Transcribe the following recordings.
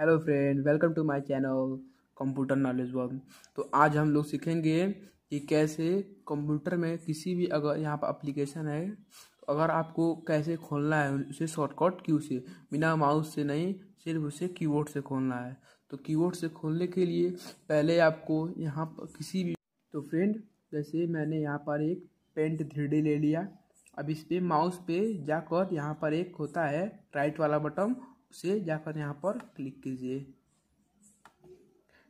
hello friend welcome to my channel computer knowledge वर्ग तो आज हम लोग सीखेंगे कि कैसे कंप्यूटर में किसी भी अगर यहाँ पर एप्लीकेशन है तो अगर आपको कैसे खोलना है उसे शॉर्टकट क्यू से बिना माउस से नहीं सिर्फ उसे कीबोर्ड से खोलना है तो कीबोर्ड से खोलने के लिए पहले आपको यहाँ पर किसी भी तो फ्रेंड जैसे मैंने यहाँ पर एक पेंट थ्री ले लिया अब इस पर माउस पे जाकर यहाँ पर एक होता है राइट वाला बटन से जाकर यहाँ पर क्लिक कीजिए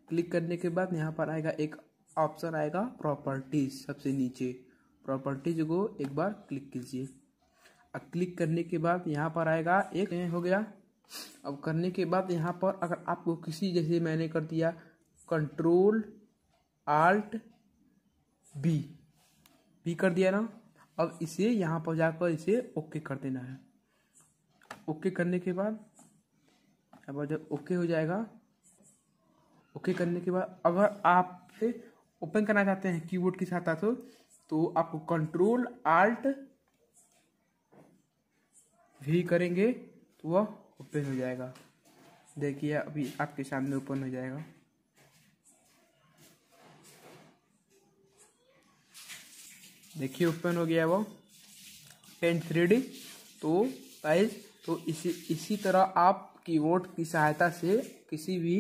क्लिक करने के बाद यहाँ पर आएगा एक ऑप्शन आएगा प्रॉपर्टीज सबसे नीचे प्रॉपर्टीज को एक बार क्लिक कीजिए अब क्लिक करने के बाद यहाँ पर आएगा एक हो गया अब करने के बाद यहाँ पर अगर आपको किसी जैसे मैंने कर दिया कंट्रोल आल्ट बी बी कर दिया ना अब इसे यहाँ पर जाकर इसे ओके कर देना है ओके करने के बाद अब जब ओके हो जाएगा ओके करने के बाद अगर आप से ओपन करना चाहते हैं कीबोर्ड की साथ से तो आपको कंट्रोल आल्ट भी करेंगे तो वह ओपन हो जाएगा देखिए अभी आपके सामने ओपन हो जाएगा देखिए ओपन हो गया वो पेंट थ्री तो प्राइज तो इसी इसी तरह आप कीबोर्ड की सहायता से किसी भी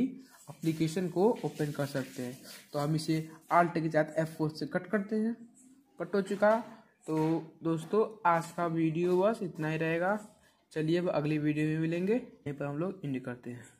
एप्लीकेशन को ओपन कर सकते हैं तो हम इसे आल्ट के साथ एफ फोर से कट करते हैं कट हो चुका तो दोस्तों आज का वीडियो बस इतना ही रहेगा चलिए अब अगली वीडियो में मिलेंगे यहीं पर हम लोग इंड करते हैं